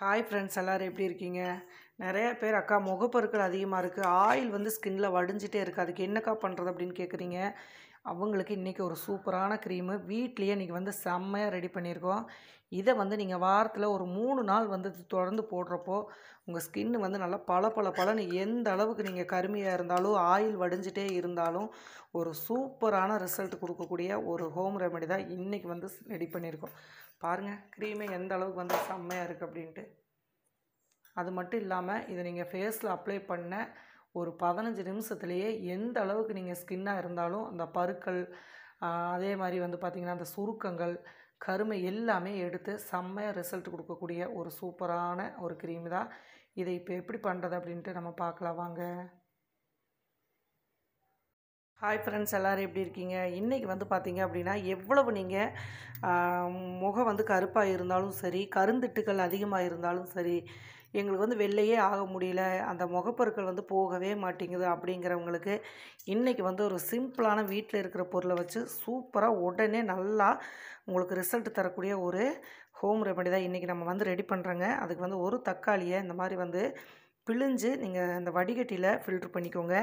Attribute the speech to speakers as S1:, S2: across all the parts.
S1: hi friends எல்லோரும் எப்படி இருக்கீங்க நிறைய பேர் அக்கா முகப்பொருட்கள் அதிகமாக இருக்குது ஆயில் வந்து ஸ்கின்னில் வடிஞ்சிட்டே இருக்குது அதுக்கு என்னக்கா பண்ணுறது அப்படின்னு கேட்குறீங்க அவங்களுக்கு இன்றைக்கி ஒரு சூப்பரான க்ரீமு வீட்லேயே இன்றைக்கி வந்து செம்மையாக ரெடி பண்ணியிருக்கோம் இதை வந்து நீங்கள் வாரத்தில் ஒரு மூணு நாள் வந்து தொடர்ந்து போடுறப்போ உங்கள் ஸ்கின்னு வந்து நல்லா பல பல பலன் எந்த அளவுக்கு நீங்கள் கருமையாக இருந்தாலும் ஆயில் வடிஞ்சிட்டே இருந்தாலும் ஒரு சூப்பரான ரிசல்ட் கொடுக்கக்கூடிய ஒரு ஹோம் ரெமெடி தான் இன்றைக்கி வந்து ரெடி பண்ணியிருக்கோம் பாருங்கள் க்ரீமே எந்த அளவுக்கு வந்து செம்மையாக இருக்குது அப்படின்ட்டு அது மட்டும் இல்லாமல் இதை நீங்கள் ஃபேஸில் அப்ளை பண்ண ஒரு பதினஞ்சு நிமிஷத்துலேயே எந்த அளவுக்கு நீங்கள் ஸ்கின்னாக இருந்தாலும் அந்த பருக்கள் அதே மாதிரி வந்து பார்த்திங்கன்னா அந்த சுருக்கங்கள் கருமை எல்லாமே எடுத்து செம்மையாக ரிசல்ட் கொடுக்கக்கூடிய ஒரு சூப்பரான ஒரு க்ரீம் தான் இதை இப்போ எப்படி பண்ணுறது அப்படின்ட்டு நம்ம பார்க்கலாம் வாங்க ஹாய் ஃப்ரெண்ட்ஸ் எல்லோரும் எப்படி இருக்கீங்க இன்றைக்கி வந்து பார்த்திங்க அப்படின்னா எவ்வளவு நீங்கள் முகம் வந்து கருப்பாக இருந்தாலும் சரி கருந்திட்டுகள் அதிகமாக இருந்தாலும் சரி எங்களுக்கு வந்து வெளிலையே ஆக முடியல அந்த முகப்பொருட்கள் வந்து போகவே மாட்டேங்குது அப்படிங்கிறவங்களுக்கு இன்றைக்கி வந்து ஒரு சிம்பிளான வீட்டில் இருக்கிற பொருளை வச்சு சூப்பராக உடனே நல்லா உங்களுக்கு ரிசல்ட் தரக்கூடிய ஒரு ஹோம் ரெமெடி தான் இன்றைக்கி நம்ம வந்து ரெடி பண்ணுறோங்க அதுக்கு வந்து ஒரு தக்காளியை இந்த மாதிரி வந்து பிழிஞ்சு நீங்கள் அந்த வடிகட்டியில் ஃபில்ட்ரு பண்ணிக்கோங்க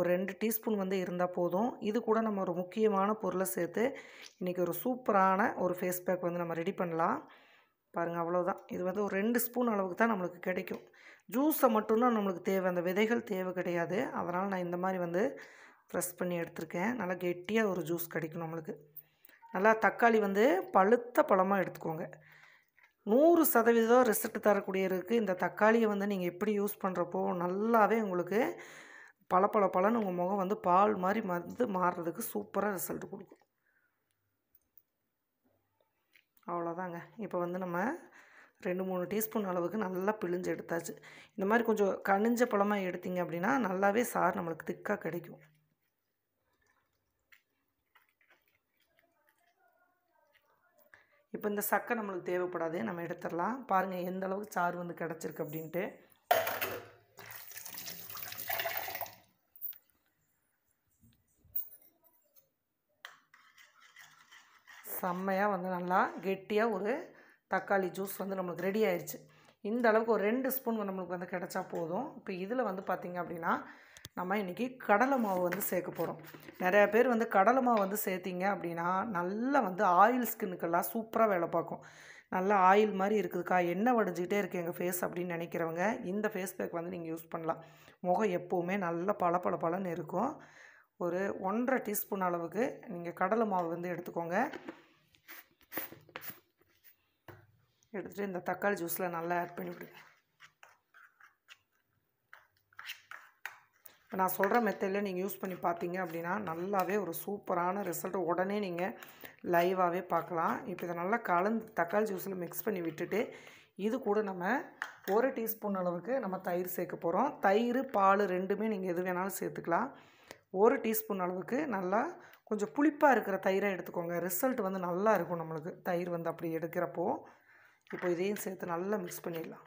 S1: ஒரு ரெண்டு டீஸ்பூன் வந்து இருந்தால் போதும் இது கூட நம்ம ஒரு முக்கியமான பொருளை சேர்த்து இன்றைக்கி ஒரு சூப்பரான ஒரு ஃபேஸ் பேக் வந்து நம்ம ரெடி பண்ணலாம் பாருங்கள் அவ்வளோதான் இது வந்து ஒரு ரெண்டு ஸ்பூன் அளவுக்கு தான் நம்மளுக்கு கிடைக்கும் ஜூஸை மட்டும்தான் நம்மளுக்கு தேவை அந்த விதைகள் தேவை கிடையாது அதனால் நான் இந்த மாதிரி வந்து ப்ரெஸ் பண்ணி எடுத்திருக்கேன் நல்லா கெட்டியாக ஒரு ஜூஸ் கிடைக்கும் நம்மளுக்கு நல்லா தக்காளி வந்து பழுத்த பழமாக எடுத்துக்கோங்க நூறு சதவீதம் ரிசல்ட் இருக்குது இந்த தக்காளியை வந்து நீங்கள் எப்படி யூஸ் பண்ணுறப்போ நல்லாவே உங்களுக்கு பல பல பலன்னு உங்கள் முகம் வந்து பால் மாதிரி மருந்து மாறுறதுக்கு சூப்பராக ரிசல்ட் கொடுக்கும் அவ்வளோதாங்க இப்போ வந்து நம்ம ரெண்டு மூணு டீஸ்பூன் அளவுக்கு நல்லா பிழிஞ்சு எடுத்தாச்சு இந்த மாதிரி கொஞ்சம் கனிஞ்ச பழமாக எடுத்தீங்க அப்படின்னா நல்லாவே சார் நம்மளுக்கு திக்காக கிடைக்கும் இப்போ இந்த சக்கை நம்மளுக்கு தேவைப்படாதே நம்ம எடுத்துடலாம் பாருங்கள் எந்த அளவுக்கு சாறு வந்து கிடச்சிருக்கு அப்படின்ட்டு செம்மையாக வந்து நல்லா கெட்டியாக ஒரு தக்காளி ஜூஸ் வந்து நம்மளுக்கு ரெடி ஆயிடுச்சு இந்த அளவுக்கு ஒரு ரெண்டு ஸ்பூன் நம்மளுக்கு வந்து கிடச்சா போதும் இப்போ இதில் வந்து பார்த்திங்க அப்படின்னா நம்ம இன்றைக்கி கடலை மாவு வந்து சேர்க்க போகிறோம் நிறையா பேர் வந்து கடலை மாவு வந்து சேர்த்திங்க அப்படின்னா நல்லா வந்து ஆயில் ஸ்கின்னுக்கெல்லாம் சூப்பராக வேலை பார்க்கும் நல்லா ஆயில் மாதிரி இருக்குதுக்கா எண்ணெய் வடிஞ்சிக்கிட்டே இருக்குது எங்கள் ஃபேஸ் அப்படின்னு நினைக்கிறவங்க இந்த ஃபேஸ் பேக் வந்து நீங்கள் யூஸ் பண்ணலாம் முகம் எப்போவுமே நல்லா பல பல இருக்கும் ஒரு ஒன்றரை டீஸ்பூன் அளவுக்கு நீங்கள் கடலை மாவு வந்து எடுத்துக்கோங்க எடுத்துகிட்டு இந்த தக்காளி ஜூஸில் நல்லா ஆட் பண்ணி இப்போ நான் சொல்கிற மெத்தடில் நீங்கள் யூஸ் பண்ணி பார்த்தீங்க அப்படின்னா நல்லாவே ஒரு சூப்பரான ரிசல்ட் உடனே நீங்கள் லைவாகவே பார்க்கலாம் இப்போ இதை நல்லா கலந்து தக்காளி ஜூஸில் மிக்ஸ் பண்ணி விட்டுட்டு இது கூட நம்ம ஒரு டீஸ்பூன் அளவுக்கு நம்ம தயிர் சேர்க்க போகிறோம் தயிர் பால் ரெண்டுமே நீங்கள் எது வேணாலும் சேர்த்துக்கலாம் ஒரு டீஸ்பூன் அளவுக்கு நல்லா கொஞ்சம் புளிப்பாக இருக்கிற தயிரை எடுத்துக்கோங்க ரிசல்ட் வந்து நல்லா இருக்கும் நம்மளுக்கு தயிர் வந்து அப்படி எடுக்கிறப்போ இப்போ இதையும் சேர்த்து நல்லா மிக்ஸ் பண்ணிடலாம்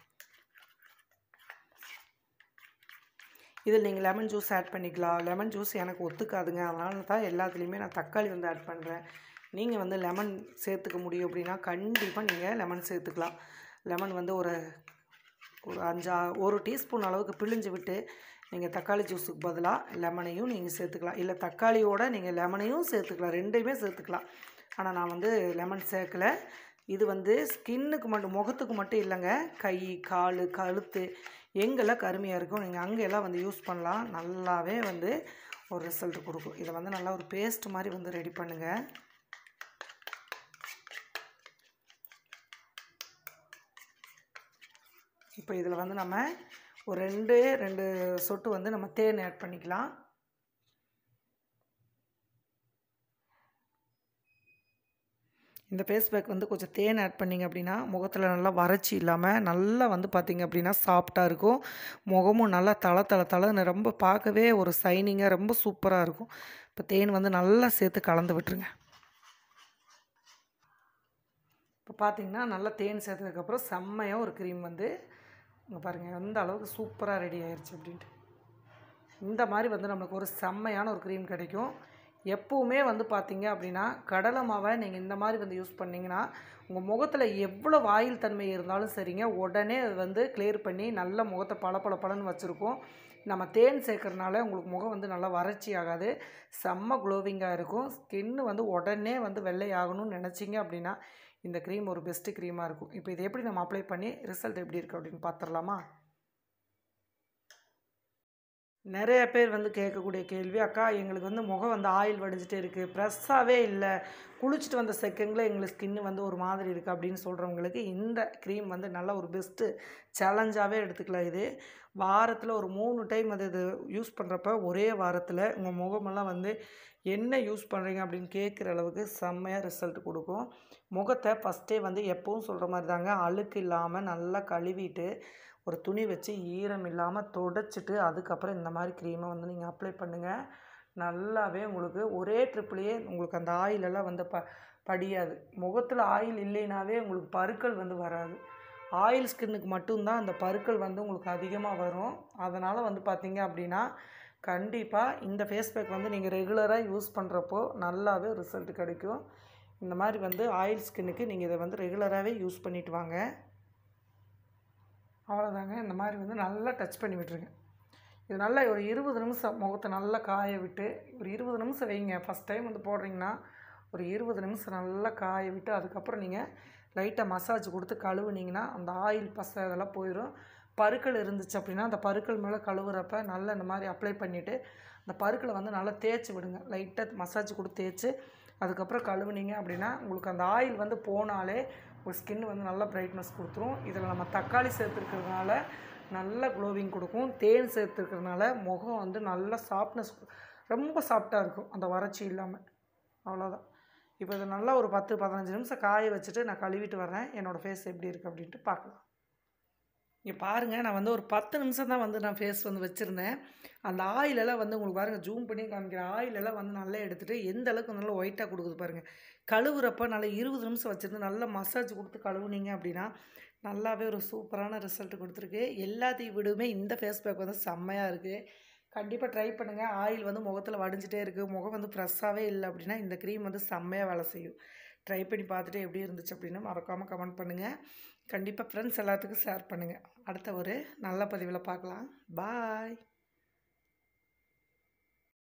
S1: இதில் நீங்கள் லெமன் ஜூஸ் ஆட் பண்ணிக்கலாம் லெமன் ஜூஸ் எனக்கு ஒத்துக்காதுங்க அதனால தான் எல்லாத்துலேயுமே நான் தக்காளி வந்து ஆட் பண்ணுறேன் நீங்கள் வந்து லெமன் சேர்த்துக்க முடியும் அப்படின்னா கண்டிப்பாக நீங்கள் லெமன் சேர்த்துக்கலாம் லெமன் வந்து ஒரு ஒரு அஞ்சா ஒரு டீஸ்பூன் அளவுக்கு பிழிஞ்சு விட்டு நீங்கள் தக்காளி ஜூஸுக்கு பதிலாக லெமனையும் நீங்கள் சேர்த்துக்கலாம் இல்லை தக்காளியோட நீங்கள் லெமனையும் சேர்த்துக்கலாம் ரெண்டையுமே சேர்த்துக்கலாம் ஆனால் நான் வந்து லெமன் சேர்க்கலை இது வந்து ஸ்கின்னுக்கு மட்டும் முகத்துக்கு மட்டும் இல்லைங்க கை கால் கழுத்து எங்கெல்லாம் கருமையாக இருக்கும் நீங்கள் அங்கெல்லாம் வந்து யூஸ் பண்ணலாம் நல்லாவே வந்து ஒரு ரிசல்ட் கொடுக்கும் இதை வந்து நல்லா ஒரு பேஸ்ட் மாதிரி வந்து ரெடி பண்ணுங்கள் இப்போ இதில் வந்து நம்ம ஒரு ரெண்டு ரெண்டு சொட்டு வந்து நம்ம தேன் ஆட் பண்ணிக்கலாம் இந்த ஃபேஸ் பேக் வந்து கொஞ்சம் தேன் ஆட் பண்ணிங்க அப்படின்னா முகத்தில் நல்லா வறட்சி இல்லாமல் நல்லா வந்து பார்த்திங்க அப்படின்னா சாஃப்டாக இருக்கும் முகமும் நல்லா தள தள தளன்னு ரொம்ப பார்க்கவே ஒரு சைனிங்காக ரொம்ப சூப்பராக இருக்கும் இப்போ தேன் வந்து நல்லா சேர்த்து கலந்து விட்டுருங்க இப்போ பார்த்திங்கன்னா நல்லா தேன் சேர்த்ததுக்கப்புறம் செம்மையாக ஒரு க்ரீம் வந்து இங்கே பாருங்கள் எந்த அளவுக்கு சூப்பராக ரெடி ஆயிடுச்சு அப்படின்ட்டு இந்த மாதிரி வந்து நம்மளுக்கு ஒரு செம்மையான ஒரு க்ரீம் கிடைக்கும் எப்போவுமே வந்து பார்த்தீங்க அப்படின்னா கடலை மாவை நீங்கள் இந்த மாதிரி வந்து யூஸ் பண்ணிங்கன்னா உங்கள் முகத்தில் எவ்வளோ வாயில் தன்மை இருந்தாலும் சரிங்க உடனே அது வந்து கிளியர் பண்ணி நல்ல முகத்தை பல பல பலன்னு வச்சுருக்கோம் நம்ம தேன் சேர்க்குறனால உங்களுக்கு முகம் வந்து நல்லா வறட்சி ஆகாது செம்ம க்ளோவிங்காக இருக்கும் ஸ்கின்னு வந்து உடனே வந்து வெள்ளை ஆகணும்னு நினச்சிங்க அப்படின்னா இந்த க்ரீம் ஒரு பெஸ்ட்டு க்ரீமாக இருக்கும் இப்போ இது எப்படி நம்ம அப்ளை பண்ணி ரிசல்ட் எப்படி இருக்குது அப்படின்னு பார்த்துடலாமா நிறைய பேர் வந்து கேட்கக்கூடிய கேள்வி அக்கா எங்களுக்கு வந்து முகம் வந்து ஆயில் வடிஞ்சிட்டே இருக்குது ப்ரெஸ்ஸாகவே இல்லை குளிச்சுட்டு வந்த செகண்டில் எங்களுக்கு ஸ்கின்னு வந்து ஒரு மாதிரி இருக்குது அப்படின்னு சொல்கிறவங்களுக்கு இந்த க்ரீம் வந்து நல்ல ஒரு பெஸ்ட்டு சேலஞ்சாகவே எடுத்துக்கலாம் இது வாரத்தில் ஒரு மூணு டைம் அது இது யூஸ் பண்ணுறப்ப ஒரே வாரத்தில் உங்கள் முகமெல்லாம் வந்து என்ன யூஸ் பண்ணுறீங்க அப்படின்னு கேட்குற அளவுக்கு செம்மையாக ரிசல்ட் கொடுக்கும் முகத்தை ஃபஸ்ட்டே வந்து எப்பவும் சொல்கிற மாதிரி தாங்க அழுக்கு இல்லாமல் நல்லா கழுவிட்டு ஒரு துணி வச்சு ஈரம் இல்லாமல் தொடச்சிட்டு அதுக்கப்புறம் இந்த மாதிரி க்ரீமை வந்து நீங்கள் அப்ளை பண்ணுங்கள் நல்லாவே உங்களுக்கு ஒரே ட்ரிப்லேயே உங்களுக்கு அந்த ஆயிலெல்லாம் வந்து ப படியாது முகத்தில் ஆயில் இல்லைனாவே உங்களுக்கு பருக்கள் வந்து வராது ஆயில் ஸ்கின்னுக்கு மட்டும்தான் அந்த பருக்கள் வந்து உங்களுக்கு அதிகமாக வரும் அதனால் வந்து பார்த்திங்க அப்படின்னா கண்டிப்பாக இந்த ஃபேஸ் பேக் வந்து நீங்கள் ரெகுலராக யூஸ் பண்ணுறப்போ நல்லாவே ரிசல்ட் கிடைக்கும் இந்த மாதிரி வந்து ஆயில் ஸ்கின்னுக்கு நீங்கள் இதை வந்து ரெகுலராகவே யூஸ் பண்ணிவிட்டு வாங்க அவ்வளோதாங்க இந்த மாதிரி வந்து நல்லா டச் பண்ணி விட்டுருங்க இது நல்லா ஒரு இருபது நிமிஷம் முகத்தை நல்லா காய விட்டு ஒரு இருபது நிமிஷம் வைங்க ஃபஸ்ட் டைம் வந்து போடுறீங்கன்னா ஒரு இருபது நிமிஷம் நல்லா காய விட்டு அதுக்கப்புறம் நீங்கள் லைட்டாக மசாஜ் கொடுத்து கழுவுனீங்கன்னா அந்த ஆயில் பசை அதெல்லாம் போயிடும் பருக்கள் இருந்துச்சு அப்படின்னா அந்த பருக்கள் மேலே கழுவுறப்ப நல்லா இந்த மாதிரி அப்ளை பண்ணிவிட்டு அந்த பருக்களை வந்து நல்லா தேய்ச்சி விடுங்க லைட்டாக மசாஜ் கொடுத்து தேய்ச்சி அதுக்கப்புறம் கழுவுனீங்க அப்படின்னா உங்களுக்கு அந்த ஆயில் வந்து போனாலே ஒரு ஸ்கின் வந்து நல்ல பிரைட்னஸ் கொடுத்துரும் இதில் நம்ம தக்காளி சேர்த்துருக்கிறதுனால நல்ல க்ளோவிங் கொடுக்கும் தேன் சேர்த்துருக்கிறதுனால முகம் வந்து நல்ல சாஃப்ட்னஸ் ரொம்ப சாஃப்டாக இருக்கும் அந்த வறட்சி இல்லாமல் அவ்வளோதான் இப்போ இது நல்லா ஒரு பத்து பதினஞ்சு நிமிஷம் காய வச்சுட்டு நான் கழுவிட்டு வரேன் என்னோடய ஃபேஸ் எப்படி இருக்குது அப்படின்ட்டு பார்க்கலாம் இங்கே பாருங்கள் நான் வந்து ஒரு பத்து நிமிஷம் தான் வந்து நான் ஃபேஸ் வந்து வச்சுருந்தேன் அந்த ஆயிலெல்லாம் வந்து உங்களுக்கு பாருங்கள் ஜூம் பண்ணி காமிக்கிற ஆயிலெல்லாம் வந்து நல்லா எடுத்துகிட்டு எந்த அளவுக்கு நல்லா ஒயிட்டாக கொடுக்குது பாருங்கள் கழுவுறப்ப நல்லா இருபது நிமிஷம் வச்சுருந்து நல்லா மசாஜ் கொடுத்து கழுவுனீங்க அப்படின்னா நல்லாவே ஒரு சூப்பரான ரிசல்ட் கொடுத்துருக்கு எல்லாத்தையும் விடுமே இந்த ஃபேஸ் பேக் வந்து செம்மையாக இருக்குது கண்டிப்பாக ட்ரை பண்ணுங்கள் ஆயில் வந்து முகத்தில் வடிஞ்சிட்டே இருக்குது முகம் வந்து ஃப்ரெஷ்ஷாகவே இல்லை அப்படின்னா இந்த க்ரீம் வந்து செம்மையாக வேலை செய்யும் ட்ரை பண்ணி பார்த்துட்டு எப்படி இருந்துச்சு அப்படின்னு மறக்காமல் கமெண்ட் பண்ணுங்கள் கண்டிப்பாக ஃப்ரெண்ட்ஸ் எல்லாத்துக்கும் ஷேர் பண்ணுங்கள் அடுத்த ஒரு நல்ல பதிவில் பார்க்கலாம் பாய்